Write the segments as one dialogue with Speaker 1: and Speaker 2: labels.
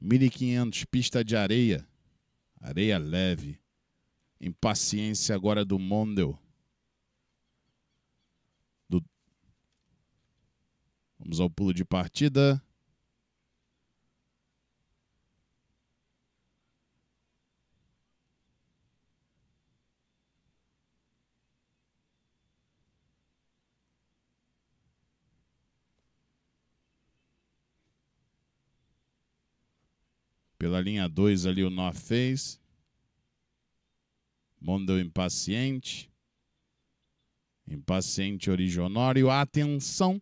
Speaker 1: 1500 pista de areia, areia leve. Impaciência agora do Mondel. Do... Vamos ao pulo de partida. Pela linha 2 ali o nó fez. Mondeu impaciente. Impaciente originório. Atenção!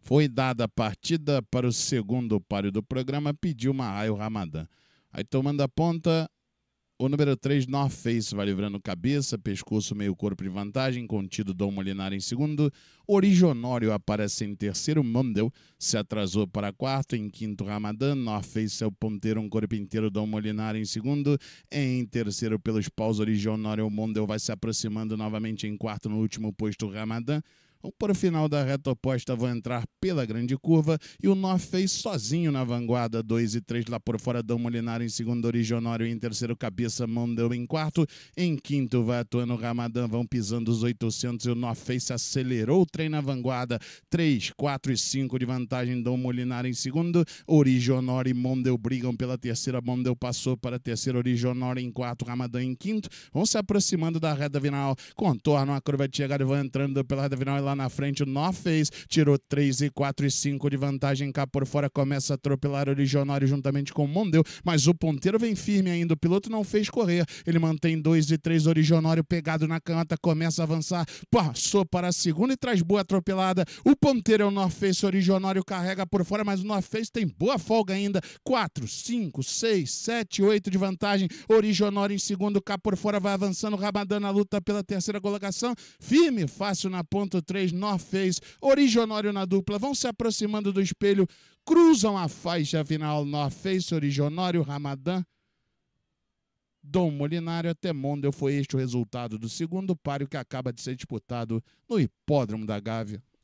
Speaker 1: Foi dada a partida para o segundo páreo do programa. Pediu uma raio Ramadã. Aí tomando a ponta, o número 3, North Face, vai livrando cabeça, pescoço, meio corpo e vantagem, contido Dom Molinar em segundo. Originório aparece em terceiro, Mandel se atrasou para quarto, em quinto, Ramadan. North Face é o ponteiro, um corpo inteiro, Dom Molinar em segundo. Em terceiro, pelos paus, Originório Mandel vai se aproximando novamente em quarto, no último posto, Ramadan. Para o final da reta oposta, vão entrar pela grande curva e o Nó fez sozinho na vanguarda. 2 e 3 lá por fora, Dom Molinar em segundo, Origionório em terceiro, Cabeça Mandel em quarto. Em quinto vai atuando Ramadã, vão pisando os 800 e o Nó fez se acelerou o trem na vanguarda. 3, 4 e 5 de vantagem, Dom Molinar em segundo, Origionório e Mondeu brigam pela terceira. Mondeu passou para a terceira, Origionório em quarto, Ramadã em quinto. Vão se aproximando da reta final, contornam a curva de chegada e vão entrando pela reta final lá na frente. O Nó fez, tirou 3 e 4 e 5 de vantagem cá por fora. Começa a atropelar o Legionário juntamente com o Mondeu, mas o ponteiro vem firme ainda. O piloto não fez correr. Ele mantém 2 e 3. o Origionário pegado na canta, começa a avançar. Passou para a segunda e traz boa atropelada. O ponteiro é o Nó fez. O Origionário carrega por fora, mas o Nó fez tem boa folga ainda. 4, 5, 6, 7, 8 de vantagem. Origionário em segundo, cá por fora vai avançando. Ramadã na luta pela terceira colocação. Firme, fácil na ponta. 3 3, North Face, Originório na dupla, vão se aproximando do espelho, cruzam a faixa final North fez Originório, Ramadã. Dom Molinário até Mondel foi este o resultado do segundo páreo que acaba de ser disputado no Hipódromo da Gávea.